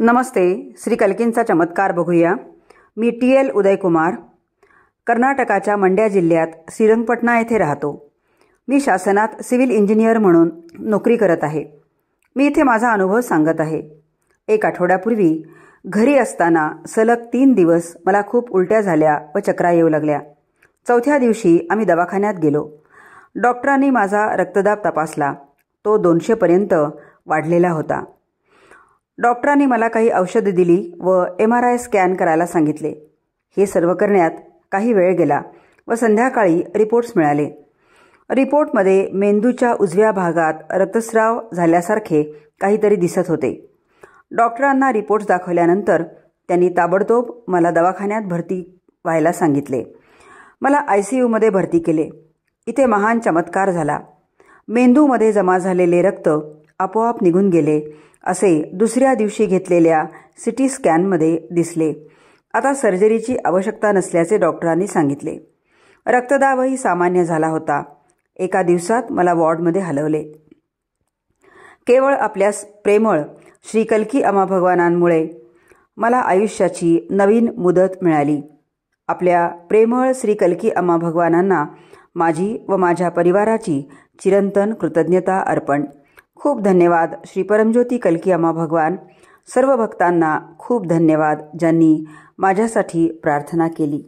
नमस्ते श्री कलकींचा चमत्कार बघूया मी T L Udaykumar कर्नाटकाच्या मंड्या जिल्ह्यात श्रीरंगपटणा येथे राहतो मी शासनात सिव्हिल इंजिनियर म्हणून नोकरी करत आहे मी इथे माझा अनुभव सांगत आहे एक आठवड्यापूर्वी घरी असताना सलग तीन दिवस मला खूप उलट्या झाल्या व चक्रा येऊ लागल्या चौथ्या दिवशी आम्ही दवाखान्यात गेलो डॉक्टरांनी माझा रक्तदाब तपासला तो दोनशेपर्यंत वाढलेला होता डॉक्टरांनी मला काही औषधं दिली व एम आर आय स्कॅन करायला सांगितले हे सर्व करण्यात काही वेळ गेला व संध्याकाळी रिपोर्ट्स मिळाले रिपोर्टमध्ये मेंदूच्या उजव्या भागात रक्तस्राव झाल्यासारखे काहीतरी दिसत होते डॉक्टरांना रिपोर्ट्स दाखवल्यानंतर त्यांनी ताबडतोब मला दवाखान्यात भरती व्हायला सांगितले मला आय सी यूमध्ये भरती केले इथे महान चमत्कार झाला मेंदूमध्ये जमा झालेले रक्त आपोआप निघून गेले असे दुसऱ्या दिवशी घेतलेल्या सिटी स्कॅनमध्ये दिसले आता सर्जरीची आवश्यकता नसल्याचे डॉक्टरांनी सांगितले रक्तदाबही सामान्य झाला होता एका दिवसात मला वॉर्डमध्ये हलवले केवळ आपल्या प्रेमळ श्रीकल्की अमा भगवानांमुळे मला आयुष्याची नवीन मुदत मिळाली आपल्या प्रेमळ श्रीकल्की अमा भगवानांना माझी व माझ्या परिवाराची चिरंतन कृतज्ञता अर्पण खूप धन्यवाद श्री परमज्योती कलकी अमा भगवान सर्व भक्तांना खूप धन्यवाद ज्यांनी माझ्यासाठी प्रार्थना केली